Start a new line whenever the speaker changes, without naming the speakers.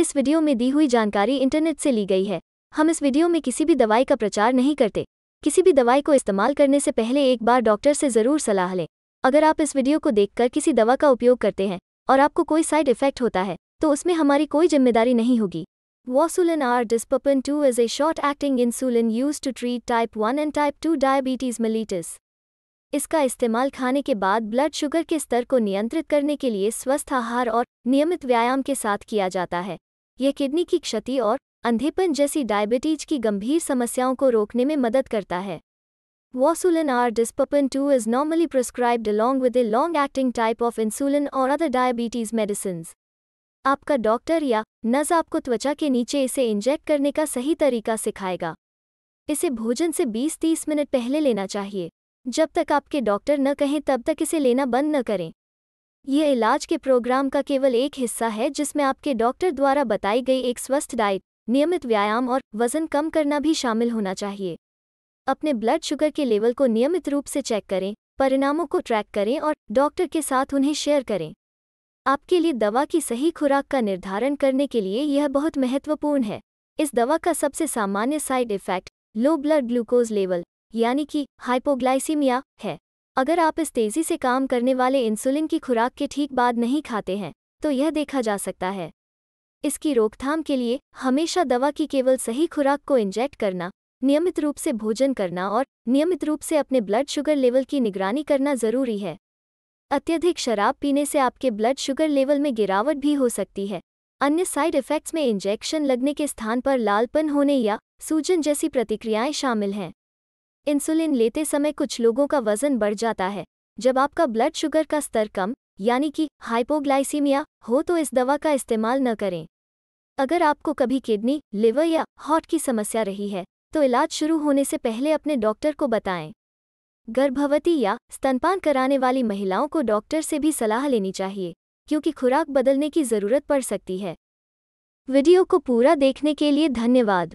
इस वीडियो में दी हुई जानकारी इंटरनेट से ली गई है हम इस वीडियो में किसी भी दवाई का प्रचार नहीं करते किसी भी दवाई को इस्तेमाल करने से पहले एक बार डॉक्टर से ज़रूर सलाह लें अगर आप इस वीडियो को देखकर किसी दवा का उपयोग करते हैं और आपको कोई साइड इफेक्ट होता है तो उसमें हमारी कोई जिम्मेदारी नहीं होगी Wosulin R dispepin two is a short acting insulin used to treat type one and type two diabetes mellitus इसका इस्तेमाल खाने के बाद ब्लड शुगर के स्तर को नियंत्रित करने के लिए स्वस्थ आहार और नियमित व्यायाम के साथ किया जाता है यह किडनी की क्षति और अंधेपन जैसी डायबिटीज की गंभीर समस्याओं को रोकने में मदद करता है वॉसुलिन आर डिस्पपन two is normally prescribed along with a long acting type of insulin और अदर डायबिटीज मेडिसिन आपका डॉक्टर या नज आपको त्वचा के नीचे इसे इंजेक्ट करने का सही तरीका सिखाएगा इसे भोजन से 20-30 मिनट पहले लेना चाहिए जब तक आपके डॉक्टर न कहें तब तक इसे लेना बंद न करें ये इलाज के प्रोग्राम का केवल एक हिस्सा है जिसमें आपके डॉक्टर द्वारा बताई गई एक स्वस्थ डाइट नियमित व्यायाम और वजन कम करना भी शामिल होना चाहिए अपने ब्लड शुगर के लेवल को नियमित रूप से चेक करें परिणामों को ट्रैक करें और डॉक्टर के साथ उन्हें शेयर करें आपके लिए दवा की सही खुराक का निर्धारण करने के लिए यह बहुत महत्वपूर्ण है इस दवा का सबसे सामान्य side effect low blood glucose level यानी कि हाइपोग्लाइसीमिया है अगर आप इस तेजी से काम करने वाले इंसुलिन की खुराक के ठीक बाद नहीं खाते हैं तो यह देखा जा सकता है इसकी रोकथाम के लिए हमेशा दवा की केवल सही खुराक को इंजेक्ट करना नियमित रूप से भोजन करना और नियमित रूप से अपने ब्लड शुगर लेवल की निगरानी करना जरूरी है अत्यधिक शराब पीने से आपके ब्लड शुगर लेवल में गिरावट भी हो सकती है अन्य साइड इफ़ेक्ट्स में इंजेक्शन लगने के स्थान पर लालपन होने या सूजन जैसी प्रतिक्रियाएं शामिल हैं इंसुलिन लेते समय कुछ लोगों का वजन बढ़ जाता है जब आपका ब्लड शुगर का स्तर कम यानी कि हाइपोग्लाइसीमिया हो तो इस दवा का इस्तेमाल न करें अगर आपको कभी किडनी लिवर या हॉट की समस्या रही है तो इलाज शुरू होने से पहले अपने डॉक्टर को बताएं गर्भवती या स्तनपान कराने वाली महिलाओं को डॉक्टर से भी सलाह लेनी चाहिए क्योंकि खुराक बदलने की ज़रूरत पड़ सकती है वीडियो को पूरा देखने के लिए धन्यवाद